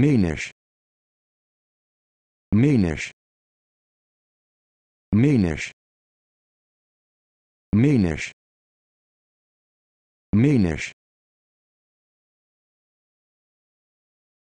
Meenish. Meenish. Meenish. Meenish. Meenish.